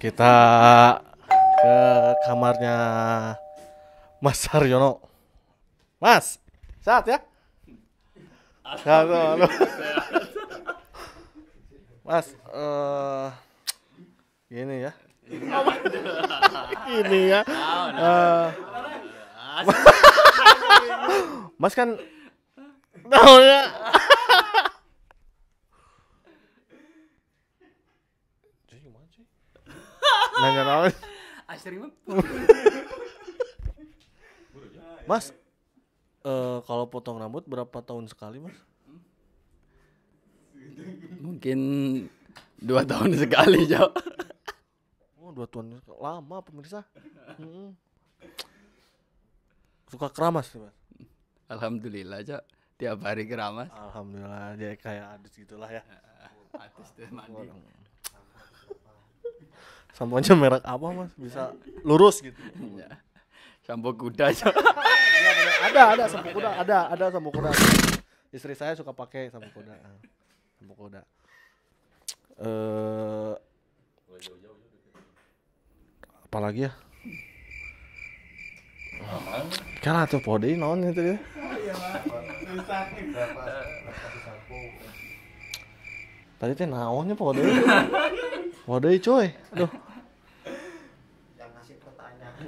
Kita ke kamarnya Mas Haryono. Mas, saat ya? Halo, halo. Mas, uh, ini ya. ini ya. Uh, Mas kan tahu ya. nanya naon asri ah, mas uh, kalau potong rambut berapa tahun sekali mas mungkin dua tahun sekali jauh oh dua tahun lama pemirsa hmm. suka keramas mas alhamdulillah jauh tiap hari keramas alhamdulillah jadi kayak adus gitulah ya adus mandi sampo merek apa mas bisa lurus gitu iya. sampo kuda ya, ada ada sampo kuda ada ada sampo kuda istri saya suka pakai sampo kuda ah, sampo kuda eh apalagi ya Kan tuh podi non itu ya, Tadi teh naonnya podi. Podi coy. Aduh.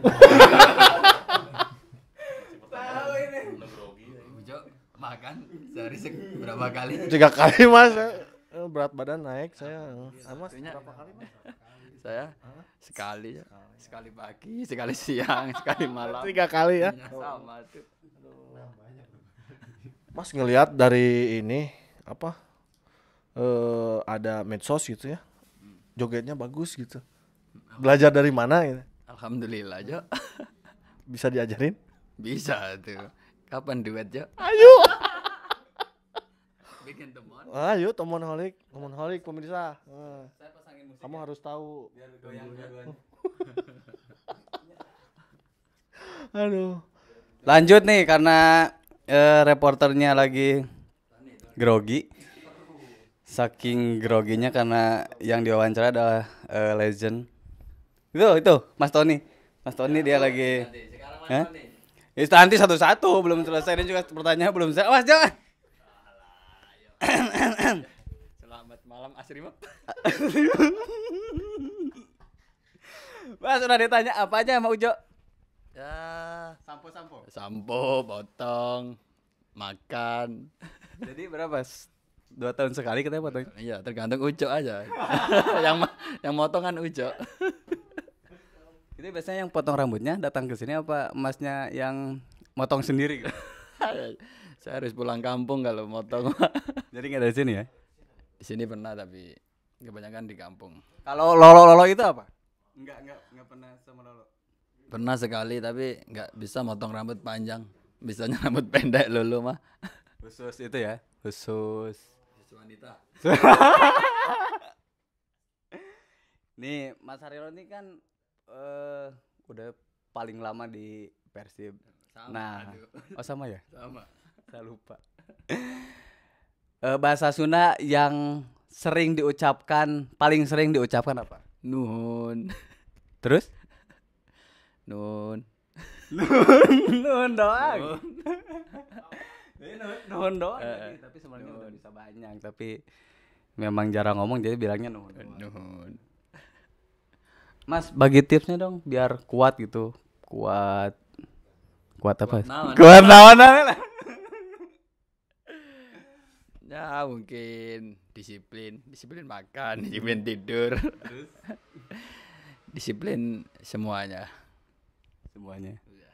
Tahu ini. makan sehari berapa kali? Tiga kali mas. Eh, berat badan naik saya. Mas berapa kali mas? saya sekali ya. Sekali, pagi, sekali siang, sekali malam. Tiga kali ya. Iya, sama tuh. Mas ngelihat dari ini apa? Eh ada medsos gitu ya. Hmm. Jogetnya bagus gitu. Belajar dari mana gitu? Alhamdulillah, Jo. Bisa diajarin? Bisa tuh. Kapan duet, Jo? Ayo. Bikin temon. Ayo, temon holik, temon holik pemirsa. Eh. Kamu harus tahu. Biar Aduh. Lanjut nih karena eh, reporternya lagi grogi. Saking groginya karena yang diwawancara adalah uh, legend itu itu Mas Tony Mas Tony ya, dia lagi Hah? Ya, nanti satu-satu belum selesai dan juga pertanyaan belum selesai. Mas jangan. Selamat malam Asrima. Mas udah ditanya apa aja sama Ujo? Ya, sampo-sampo. Sampo, potong, makan. Jadi berapa? Dua tahun sekali kita potong. Iya, tergantung Ujo aja. yang yang kan Ujo. Jadi biasanya yang potong rambutnya datang ke sini apa emasnya yang motong sendiri? Saya harus pulang kampung kalau motong. Jadi nggak dari sini ya? Di sini pernah tapi kebanyakan di kampung. Kalau lolo lolo itu apa? Enggak enggak enggak pernah sama lolo. Pernah sekali tapi nggak bisa motong rambut panjang. Bisanya rambut pendek lolo mah. Khusus itu ya? Khusus. Khusus wanita. Nih Mas Haryono ini kan uh, udah paling lama di Persib. Sama, nah, aduh. oh sama ya? Sama. Saya lupa. uh, bahasa Sunda yang sering diucapkan, paling sering diucapkan apa? Nun, Terus? Nun. Nun, nun doang. nun doang. Uh, tapi sebenarnya udah bisa banyak, tapi memang jarang ngomong jadi bilangnya nun. Nun. Mas bagi tipsnya dong biar kuat gitu. Kuat kuat apa? Kuat lawan Ya mungkin disiplin, disiplin makan, disiplin tidur. disiplin semuanya. Semuanya. Ya.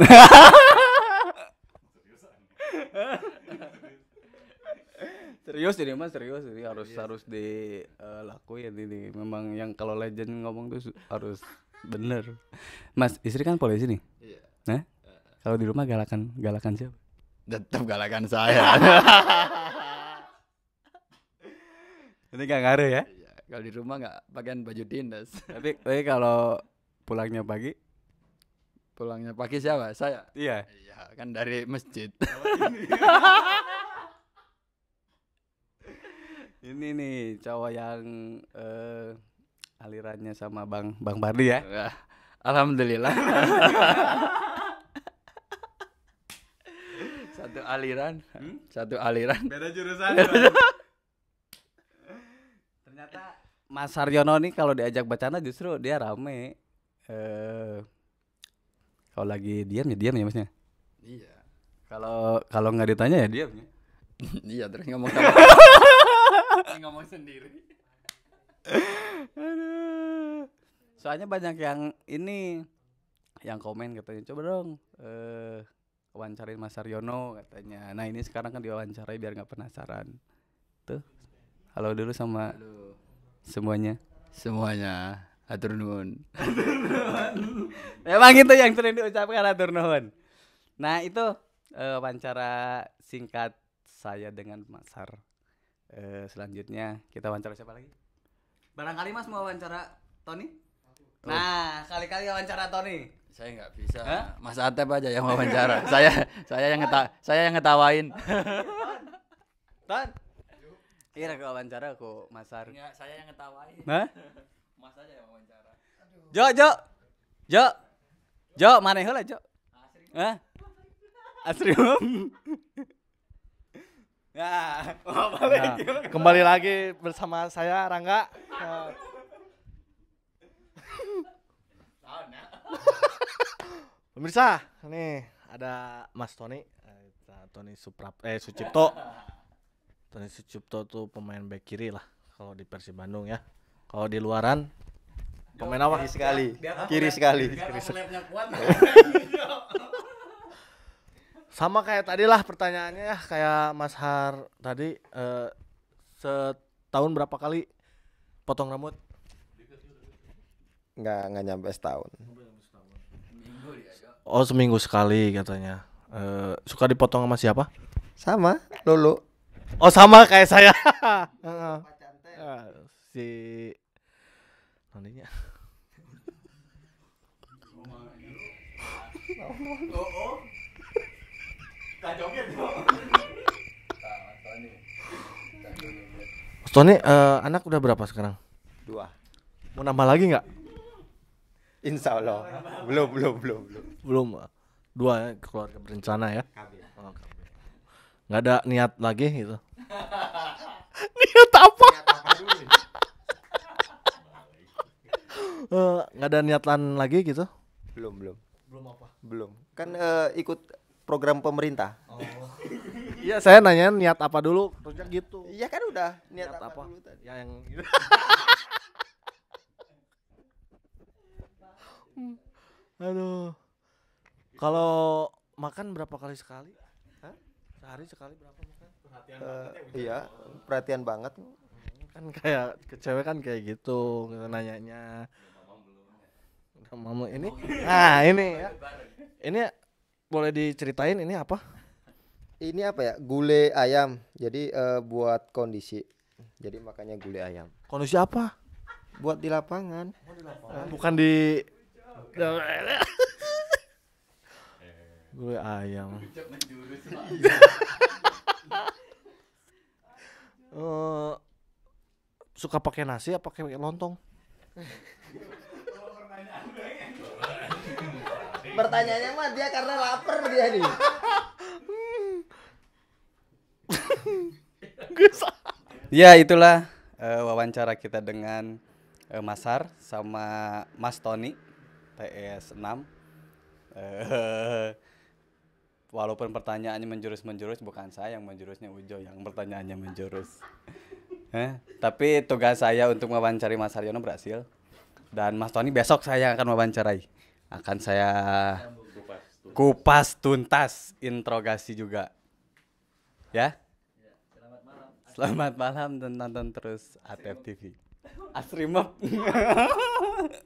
serius ini mas serius ini harus serius. harus dilakuin eh, ini memang yang kalau legend ngomong tuh harus bener mas istri kan polisi nih iya. nah kalau di rumah galakan galakan siapa tetap galakan saya ini gak ngaruh ya iya, kalau di rumah nggak pakaian baju dinas tapi tapi kalau pulangnya pagi pulangnya pagi siapa saya iya iya kan dari masjid ini nih cowok yang uh, alirannya sama Bang Bang Bardi ya. ya. Alhamdulillah. satu aliran, hmm? satu aliran. Beda jurusan. Ternyata Mas Saryono nih kalau diajak bacana justru dia rame. Eh kalau lagi diam ya diam ya Masnya. Iya. Kalau kalau nggak ditanya ya diam ya. iya terus ngomong ngomong sendiri. Aduh. Soalnya banyak yang ini yang komen katanya coba dong eh uh, wawancarin Mas Aryono katanya. Nah, ini sekarang kan diwawancarai biar nggak penasaran. Tuh. Halo dulu sama Halo. semuanya. Semuanya. Atur nuhun. Memang itu yang sering diucapkan atur nuhun. Nah, itu uh, wawancara singkat saya dengan Mas Har Eh, selanjutnya kita wawancara siapa lagi? Barangkali Mas mau wawancara Tony? Nah, kali-kali wawancara Tony. Saya nggak bisa. Hah? Mas Atep aja yang wawancara. saya saya yang ngeta saya yang ngetawain. Tan. kira ke wawancara aku Mas Ar. Enggak, iya, saya yang ngetawain. Hah? Mas aja yang wawancara. Jo, Jo. Jo. Jo, mana heula Jo? Hah? Asrium. Ya. Nah, kembali lagi bersama saya Rangga. Pemirsa, nih ada Mas Tony, eh, Tony Suprap, eh Sucipto. Tony Sucipto tuh pemain back kiri lah kalau di Persib Bandung ya. Kalau di luaran pemain apa? Kiri sekali. Kiri sekali. Kiri sekali. sama kayak tadi lah pertanyaannya ya kayak Mas Har tadi uh, setahun berapa kali potong rambut? Nggak nggak nyampe setahun. Oh seminggu sekali katanya. Uh, suka dipotong sama siapa? Sama Lulu. Oh sama kayak saya. Eh, si mana Oh, oh. Tony uh, anak udah berapa sekarang? Dua. Mau nambah lagi nggak? Insya Allah. Belum, belum, belum, belum. Belum. Dua ya, keluarga berencana ya. Oh, nggak ada niat lagi gitu. niat apa? Eh, nggak uh, ada niatan lagi gitu? Belum, belum. Belum apa? Belum. Kan uh, ikut program pemerintah. Oh. Iya, saya nanya niat apa dulu, terusnya gitu. Iya kan udah niat, niat apa, apa dulu tadi. yang gitu. Aduh. Kalau makan berapa kali sekali? Hah? Sehari sekali berapa makan? Perhatian uh, banget ya. Eh, iya, perhatian banget. Hmm, kan kayak ke kan kayak gitu, nanya-nanya. nanyanya. Udah mama ini. Nah, ini ya. Ini boleh diceritain ini apa? Ini apa ya? gule ayam. Jadi uh, buat kondisi. Jadi makanya gule ayam. Kondisi apa? Buat di lapangan. Bukan di Bukan di ayam. uh, suka pakai nasi apa pakai lontong? Pertanyaannya mah dia karena lapar dia nih. ya itulah uh, wawancara kita dengan uh, eh, Masar sama Mas Tony TS 6. Uh, walaupun pertanyaannya menjurus-menjurus bukan saya yang menjurusnya Ujo yang pertanyaannya menjurus. eh, tapi tugas saya untuk mewawancari Mas Haryono berhasil dan Mas Tony besok saya akan mewawancarai akan saya kupas tuntas interogasi juga. Ya? ya? Selamat malam. Selamat malam dan nonton terus ATF TV. asrimo